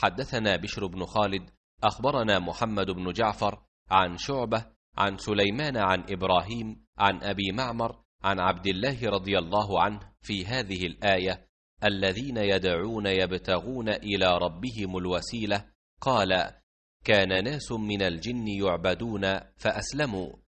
حدثنا بشر بن خالد أخبرنا محمد بن جعفر عن شعبة عن سليمان عن إبراهيم عن أبي معمر عن عبد الله رضي الله عنه في هذه الآية الذين يدعون يبتغون إلى ربهم الوسيلة قال كان ناس من الجن يعبدون فأسلموا